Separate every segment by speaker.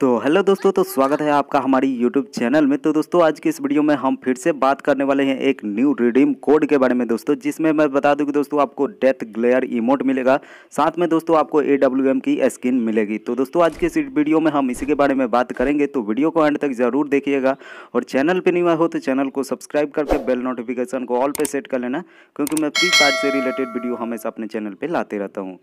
Speaker 1: तो हेलो दोस्तों तो स्वागत है आपका हमारी यूट्यूब चैनल में तो दोस्तों आज की इस वीडियो में हम फिर से बात करने वाले हैं एक न्यू रिडीम कोड के बारे में दोस्तों जिसमें मैं बता दूं कि दोस्तों आपको डेथ ग्लेयर इमोट मिलेगा साथ में दोस्तों आपको ए डब्ल्यू एम की स्किन मिलेगी तो दोस्तों आज की इस वीडियो में हम इसी के बारे में बात करेंगे तो वीडियो को एंड तक ज़रूर देखिएगा और चैनल पर नहीं हो तो चैनल को सब्सक्राइब करके बेल नोटिफिकेशन को ऑल पर सेट कर लेना क्योंकि मैं फ्री कार्ड से रिलेटेड वीडियो हमेशा अपने चैनल पर लाते रहता हूँ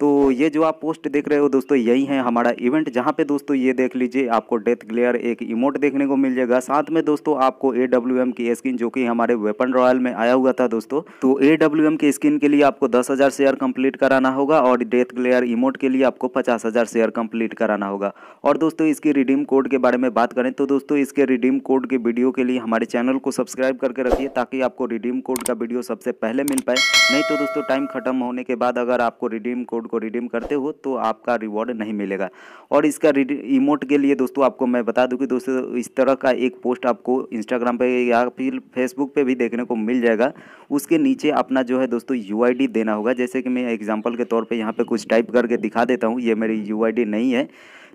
Speaker 1: तो ये जो आप पोस्ट देख रहे हो दोस्तों यही है हमारा इवेंट जहाँ पे दोस्तों ये देख लीजिए आपको डेथ ग्लेयर एक इमोट देखने को मिल जाएगा साथ में दोस्तों आपको ए डब्ल्यू एम की स्किन जो कि हमारे वेपन रॉयल में आया हुआ था दोस्तों तो ए डब्ल्यू एम की स्किन के लिए आपको दस हज़ार शेयर कंप्लीट कराना होगा और डेथ ग्लेयर इमोट के लिए आपको पचास हज़ार शेयर कंप्लीट कराना होगा और दोस्तों इसकी रिडीम कोड के बारे में बात करें तो दोस्तों इसके रिडीम कोड के वीडियो के लिए हमारे चैनल को सब्सक्राइब करके रखिए ताकि आपको रिडीम कोड का वीडियो सबसे पहले मिल पाए नहीं तो दोस्तों टाइम खत्म होने के बाद अगर आपको रिडीम कोड कोड को रिडीम करते हो तो आपका रिवॉर्ड नहीं मिलेगा और इसका इमोट के लिए दोस्तों आपको मैं बता दूँ कि दोस्तों इस तरह का एक पोस्ट आपको इंस्टाग्राम पर या फिर फेसबुक पर भी देखने को मिल जाएगा उसके नीचे अपना जो है दोस्तों यू देना होगा जैसे कि मैं एग्जाम्पल के तौर पर यहाँ पर कुछ टाइप करके दिखा देता हूँ ये मेरी यू नहीं है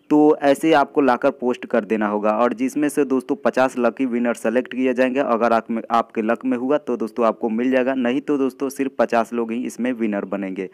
Speaker 1: तो ऐसे आपको लाकर पोस्ट कर देना होगा और जिसमें से दोस्तों पचास लकी विनर सेलेक्ट किए जाएंगे अगर आप में आपके लक में हुआ तो दोस्तों आपको मिल जाएगा नहीं तो दोस्तों सिर्फ पचास लोग ही इसमें विनर बनेंगे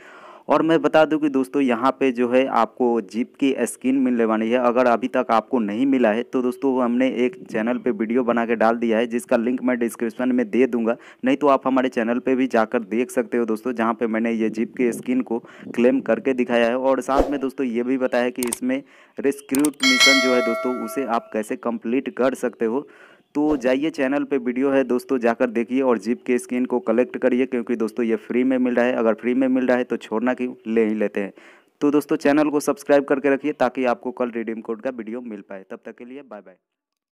Speaker 1: और मैं बता दूं कि दोस्तों यहाँ पे जो है आपको जीप की स्किन मिलने वाली है अगर अभी तक आपको नहीं मिला है तो दोस्तों हमने एक चैनल पे वीडियो बना के डाल दिया है जिसका लिंक मैं डिस्क्रिप्शन में दे दूंगा नहीं तो आप हमारे चैनल पे भी जाकर देख सकते हो दोस्तों जहाँ पे मैंने ये जीप की स्किन को क्लेम करके दिखाया है और साथ में दोस्तों ये भी बताया कि इसमें रेस्क्रूट मिशन जो है दोस्तों उसे आप कैसे कम्प्लीट कर सकते हो तो जाइए चैनल पे वीडियो है दोस्तों जाकर देखिए और जिप के स्किन को कलेक्ट करिए क्योंकि दोस्तों ये फ्री में मिल रहा है अगर फ्री में मिल रहा है तो छोड़ना क्यों ले ही लेते हैं तो दोस्तों चैनल को सब्सक्राइब करके रखिए ताकि आपको कल रिडीम कोड का वीडियो मिल पाए तब तक के लिए बाय बाय